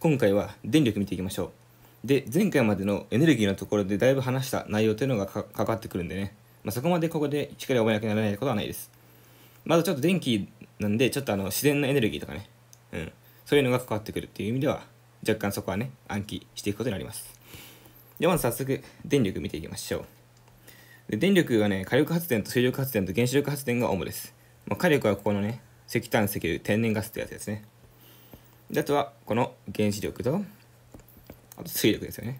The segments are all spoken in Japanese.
今回は電力見ていきましょう。で、前回までのエネルギーのところでだいぶ話した内容というのがかかってくるんでね、まあ、そこまでここでしっかり覚えなきゃならないことはないです。まずちょっと電気なんで、ちょっとあの自然のエネルギーとかね、うん、そういうのが関わってくるっていう意味では、若干そこはね、暗記していくことになります。で、まず早速、電力見ていきましょう。で電力がね、火力発電と水力発電と原子力発電が主です。まあ、火力はここのね、石炭、石油、天然ガスってやつですね。であとはこの原子力とあと水力ですよね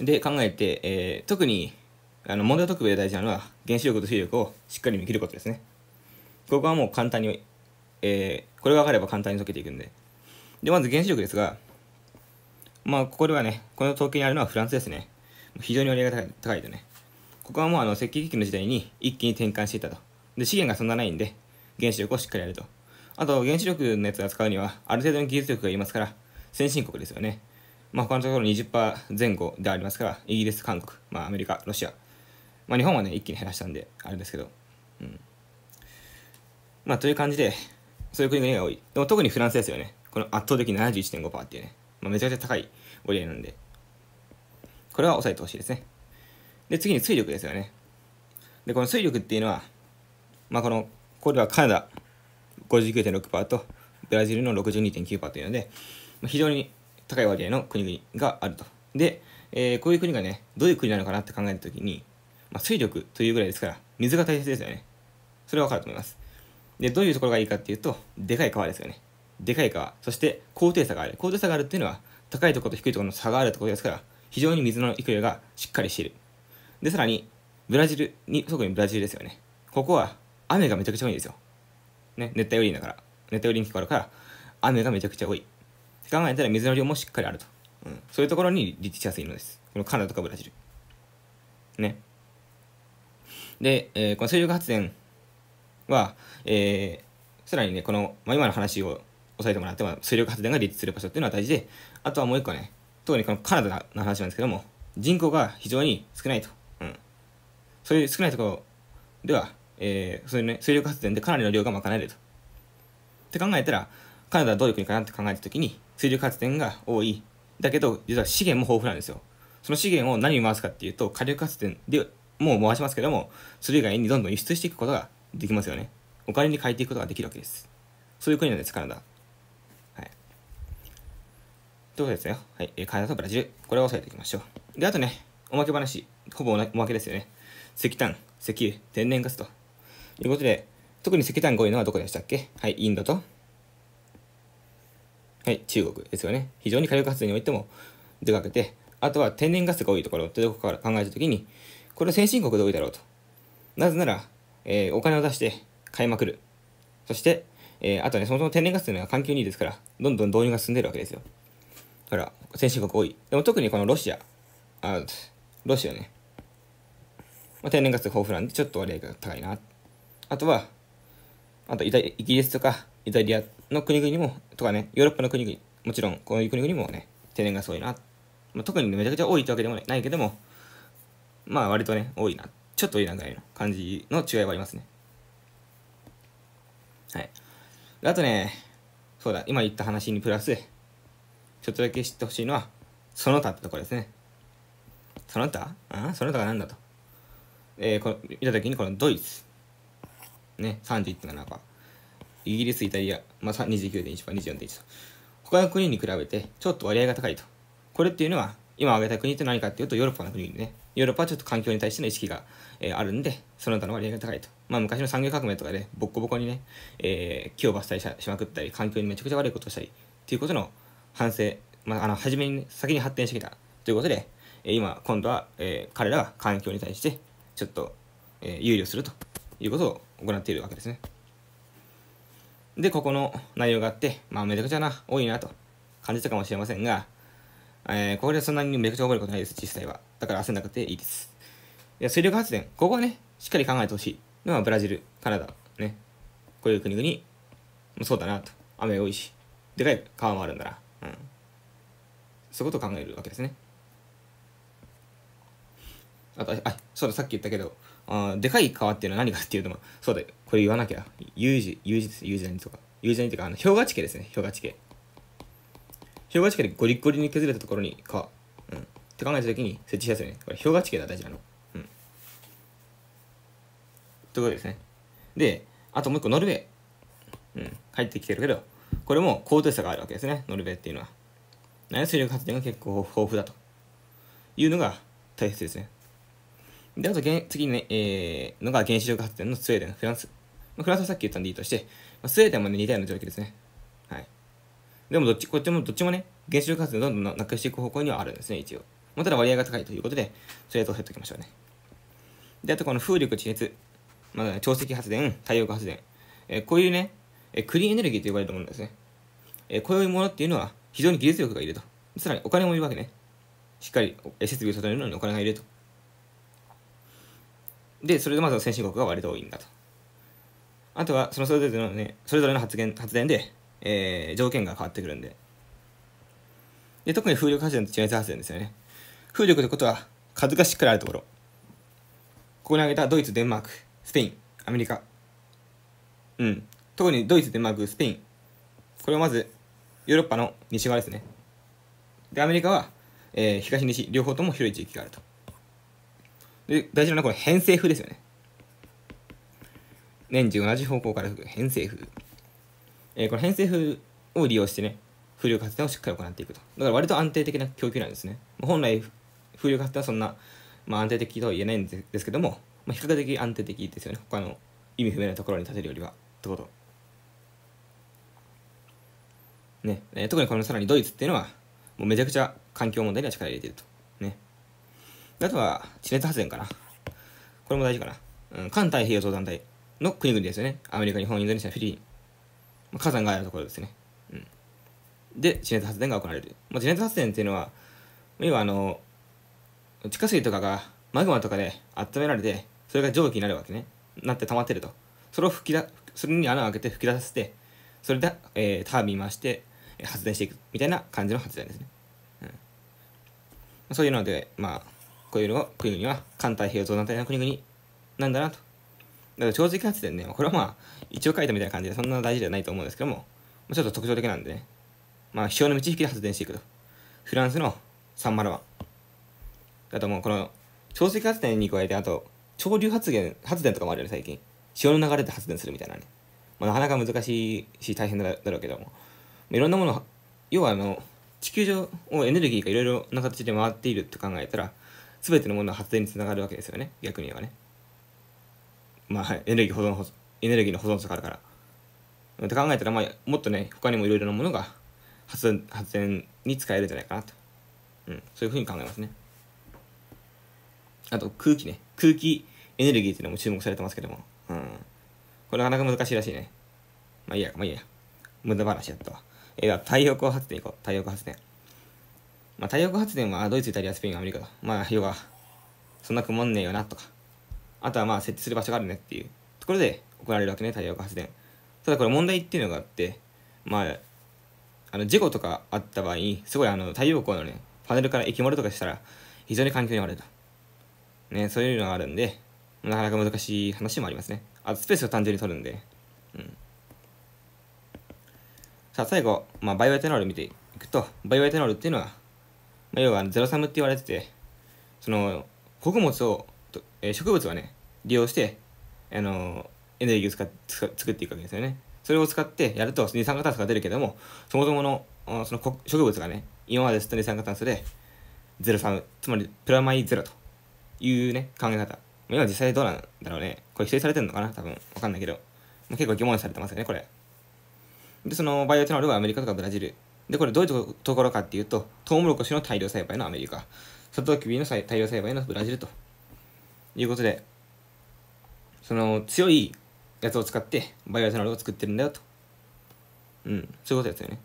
で考えて、えー、特にあの問題を解く上で大事なのは原子力と水力をしっかり見切ることですねここはもう簡単に、えー、これが分かれば簡単に解けていくんででまず原子力ですがまあここではねこの統計にあるのはフランスですね非常に割合が高いとねここはもうあの器血球の時代に一気に転換していたとで資源がそんなないんで原子力をしっかりやるとあと、原子力のやつを扱うには、ある程度の技術力がいますから、先進国ですよね。まあ、他のところ20%前後でありますから、イギリス、韓国、まあ、アメリカ、ロシア。まあ、日本はね、一気に減らしたんで、あれですけど。うん。まあ、という感じで、そういう国が多い。でも特にフランスですよね。この圧倒的71.5%っていうね、まあ、めちゃくちゃ高い割合なんで、これは抑えてほしいですね。で、次に水力ですよね。で、この水力っていうのは、まあ、この、これはカナダ、59.6%とブラジルの62.9%というので、非常に高い割合の国々があると。で、えー、こういう国がね、どういう国なのかなって考えたときに、まあ、水力というぐらいですから、水が大切ですよね。それは分かると思います。で、どういうところがいいかっていうと、でかい川ですよね。でかい川、そして高低差がある。高低差があるっていうのは、高いところと低いところの差があるところですから、非常に水の勢いがしっかりしている。で、さらに、ブラジルに、特にブラジルですよね。ここは雨がめちゃくちゃ多いんですよ。ね、熱帯雨林だから、熱帯雨林聞こあるから、雨がめちゃくちゃ多い。って考えたら水の量もしっかりあると。うん、そういうところに立地しやすいのです。このカナダとかブラジル。ね。で、えー、この水力発電は、えー、さらにね、この、まあ、今の話を押さえてもらって、も、水力発電が立地する場所っていうのは大事で、あとはもう一個ね、特にこのカナダの話なんですけども、人口が非常に少ないと。うん。そういう少ないところでは、えー、そういうね、水力発電でかなりの量が賄えると。って考えたら、カナダはどういう国かなって考えたときに、水力発電が多い。だけど、実は資源も豊富なんですよ。その資源を何に回すかっていうと、火力発電でもう回しますけども、それ以外にどんどん輸出していくことができますよね。お金に変えていくことができるわけです。そういう国なんです、カナダ。はい。ということですよ。はい。カナダとブラジル。これを押さえていきましょう。で、あとね、おまけ話。ほぼおまけですよね。石炭、石油、天然ガスとということで、特に石炭が多いのはどこでしたっけはい、インドと、はい、中国ですよね。非常に火力発電においても出かけて、あとは天然ガスが多いところってどこから考えたときに、これは先進国で多いだろうと。なぜなら、えー、お金を出して買いまくる。そして、えー、あとね、そもそも天然ガスというのは環境にいいですから、どんどん導入が進んでるわけですよ。だから、先進国多い。でも特にこのロシア、あロシアね、まあ、天然ガス豊富なんで、ちょっと割合が高いな。あとは、あとイイギリスとかイタリアの国々も、とかね、ヨーロッパの国々、もちろんこういう国々もね、定年がそういな。まあ、特に、ね、めちゃくちゃ多いってわけでもないけども、まあ割とね、多いな。ちょっと多いなぐらいの感じの違いはありますね。はい。あとね、そうだ、今言った話にプラス、ちょっとだけ知ってほしいのは、その他ってところですね。その他あその他が何だと。えー、この見たときにこのドイツ。ね、31.7%。イギリス、イタリア、まあ、29.1%、24.1%と。他の国に比べて、ちょっと割合が高いと。これっていうのは、今挙げた国って何かっていうと、ヨーロッパの国でね、ヨーロッパはちょっと環境に対しての意識が、えー、あるんで、その他の割合が高いと。まあ、昔の産業革命とかで、ボッコボコにね、えー、木を伐採しまくったり、環境にめちゃくちゃ悪いことをしたり、っていうことの反省、まあ、あの、初めに、ね、先に発展してきたということで、え今、今度は、えー、彼らが環境に対して、ちょっと、えー、憂慮するということを行っているわけですね。で、ここの内容があって、まあ、めちゃくちゃな、多いなと感じたかもしれませんが、えー、これでそんなにめちゃくちゃ覚えることないです、実際は。だから焦んなくていいです。いや、水力発電、ここはね、しっかり考えてほしいのはブラジル、カナダ、ね。こういう国々、そうだなと。雨多いし、でかい川もあるんだな。うん。そういうことを考えるわけですね。あと、あ、そうだ、さっき言ったけど、あでかい川っていうのは何かっていうと、そうだよ。これ言わなきゃ。有事、有事です。有事谷とか。有事谷というか、あの、氷河地形ですね。氷河地形。氷河地形でゴリゴリに削れたところに川。うん。って考えたときに設置したやつね。これ氷河地形だ、大事なの。うん。ということですね。で、あともう一個、ノルウェー。うん。入ってきてるけど、これも高低差があるわけですね。ノルウェーっていうのは。水力発電が結構豊富だと。いうのが大切ですね。で、あと、次ね、えー、のが原子力発電のスウェーデン、フランス。まあ、フランスはさっき言ったんでいいとして、まあ、スウェーデンもね、似たような状況ですね。はい。でも、どっち、こっちも、どっちもね、原子力発電をどんどんなくしていく方向にはあるんですね、一応。まあ、ただ割合が高いということで、それと押さえておきましょうね。で、あとこの風力、地熱、まあ、潮汐発電、太陽光発電、えー、こういうね、えー、クリーンエネルギーと呼ばれるものですね。えー、こういうものっていうのは非常に技術力がいると。さらにお金もいるわけね。しっかりえ設備を整えるのにお金がいると。で、それでまず先進国が割と多いんだと。あとは、そのそれぞれのね、それぞれの発言発電で、えー、条件が変わってくるんで。で、特に風力発電と地熱発電ですよね。風力ってことは、数がしっかりあるところ。ここに挙げたドイツ、デンマーク、スペイン、アメリカ。うん。特にドイツ、デンマーク、スペイン。これをまず、ヨーロッパの西側ですね。で、アメリカは、えー、東西両方とも広い地域があると。で、大事なのはこの偏西風ですよね。年中同じ方向から吹く偏西風。えー、この偏西風を利用してね、風力発電をしっかり行っていくと。だから割と安定的な供給なんですね。本来、風力発電はそんな、まあ、安定的とは言えないんですけども、まあ、比較的安定的ですよね。他の意味不明なところに立てるよりは。ってこと。ね、えー、特にこのさらにドイツっていうのは、もうめちゃくちゃ環境問題には力を入れていると。あとは地熱発電かな。これも大事かな。うん、環太平洋相談隊の国々ですよね。アメリカ、日本、インドネシア、フィリピン。まあ、火山があるところですね。うん。で、地熱発電が行われる。まあ、地熱発電っていうのは、要はあの、地下水とかがマグマとかで温められて、それが蒸気になるわけね。なって溜まってると。それを吹きだ、それに穴を開けて吹き出させて、それで、えー、タービン回して、発電していくみたいな感じの発電ですね。うん、そういうので、まあ、こういうのが国々は環太平洋団体の国々なんだなと。だから長時間発電ね、これはまあ一応書いたみたいな感じでそんな大事ではないと思うんですけども、ちょっと特徴的なんでね、まあ潮の満ち引きで発電していくと。フランスのサン3ワン。あともうこの潮汐発電に加えて、あと潮流発電発電とかもあるよね、最近。潮の流れで発電するみたいなね。まあ、なかなか難しいし大変だろうけども。いろんなもの、要はあの、地球上をエネルギーがいろいろな形で回っているって考えたら、全てのものの発電につながるわけですよね逆に言えばねまあ、はい、エネルギー保存エネルギーの保存とかあるからって考えたら、まあ、もっとね他にもいろいろなものが発電発電に使えるんじゃないかなと、うん、そういうふうに考えますねあと空気ね空気エネルギーっていうのも注目されてますけども、うん、これなかなか難しいらしいねまあいいやまあいいや無駄話やったわえー、太陽光発電行こう太陽光発電まあ、太陽光発電はドイツ、イタリア、スペイン、アメリカと。まあ、要は、そんなくもんねえよなとか。あとはまあ、設置する場所があるねっていうところで行われるわけね、太陽光発電。ただこれ問題っていうのがあって、まあ、あの事故とかあった場合に、すごいあの太陽光のね、パネルから液漏れとかしたら、非常に環境に悪いと。ね、そういうのがあるんで、なかなか難しい話もありますね。あとスペースを単純に取るんで。うん。さあ、最後、まあ、バイオエテノール見ていくと、バイオエテノールっていうのは、要はゼロサムって言われてて、その、穀物を、え植物はね、利用して、あのエネルギーを使作っていくわけですよね。それを使ってやると二酸化炭素が出るけども、そもそものその植物がね、今まで吸った二酸化炭素で、ゼロサム、つまりプラマイゼロというね、考え方。今実際どうなんだろうね。これ否定されてるのかな多分。わかんないけど。結構疑問視されてますよね、これ。で、そのバイオテノールはアメリカとかブラジルで、これどういうところかっていうと、トウモロコシの大量栽培のアメリカ、サトウキビの大量栽培のブラジルということで、その強いやつを使ってバイオエタノールを作ってるんだよと。うん、そういうことですよね。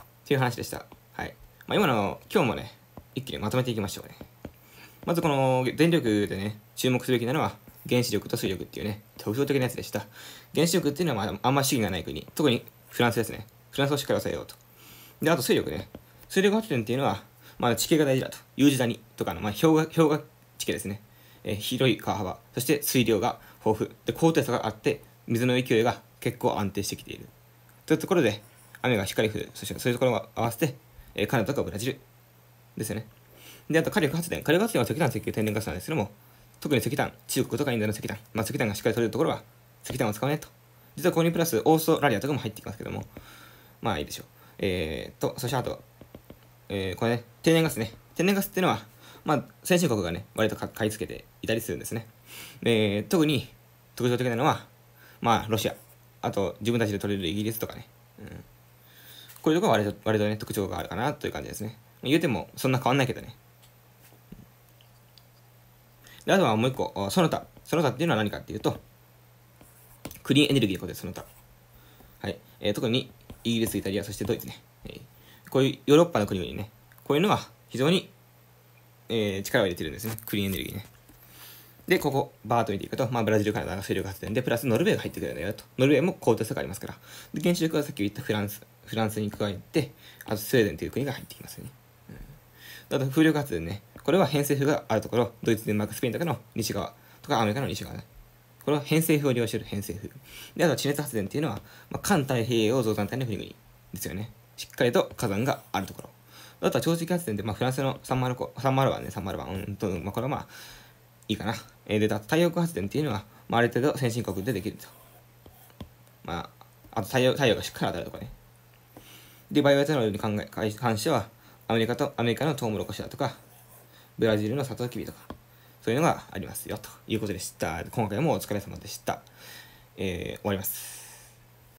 っていう話でした。はい。まあ、今の、今日もね、一気にまとめていきましょうね。まずこの電力でね、注目すべきなのは、原子力と水力っていうね、特徴的なやつでした。原子力っていうのは、まあ、あんま主義がない国。特にフランスですね。フランスをしっかり抑えようと。で、あと水力ね。水力発電っていうのは、まあ、地形が大事だと。U 字谷とかの、まあ、氷河、氷河地形ですね。えー、広い川幅、そして水量が豊富。で、高低差があって、水の勢いが結構安定してきている。というところで、雨がしっかり降る。そして、そういうところを合わせて、えー、カナダとかブラジルですよね。で、あと火力発電。火力発電は石炭、石油、天然ガスなんですけども、特に石炭、中国とかインドの石炭、まあ、石炭がしっかり取れるところは石炭を使わないと。実はここにプラスオーストラリアとかも入ってきますけども、まあいいでしょう。えー、と、そしてあとえー、これね、天然ガスね。天然ガスっていうのは、まあ、先進国がね、割と買い付けていたりするんですね。えー、特に特徴的なのは、まあ、ロシア。あと、自分たちで取れるイギリスとかね。うん。こういうとこは割と割とね、特徴があるかなという感じですね。言うても、そんな変わんないけどね。で、あとはもう一個、その他。その他っていうのは何かっていうと、クリーンエネルギーのことです、その他。はい。えー、特に、イギリス、イタリア、そしてドイツね。こういうヨーロッパの国々ね、こういうのは非常に、えー、力を入れてるんですね。クリーンエネルギーね。で、ここ、バートと見ていくと、まあ、ブラジル、カナダが水力発電で、プラスノルウェーが入ってくるんだよと。ノルウェーも高低差がありますから。で、原子力はさっき言ったフランス、フランスに加えて、あとスウェーデンという国が入ってきますよね。うん、あと、風力発電ね。これは偏西風があるところ、ドイツ、デンマーク、スペインとかの西側とか、アメリカの西側ね。これは偏西風を利用してる偏西風。で、あと地熱発電っていうのは、まあ、環太平洋増産体の国々ですよね。しっかりと火山があるところ。あとは長周期発電で、まあ、フランスの3 0サンマルはね、301、うんと、まあ、これはまあ、いいかな。えー、で、太陽光発電っていうのは、まあ、ある程度先進国でできると。まあ、あと太陽太陽がしっかり当たるとかね。で、バイオエタノールに関関しては、アメリカと、アメリカのトウモロコシだとか、ブラジルのサトウキビとか、というのがありますよということでした。今回もお疲れ様でした。えー、終わります。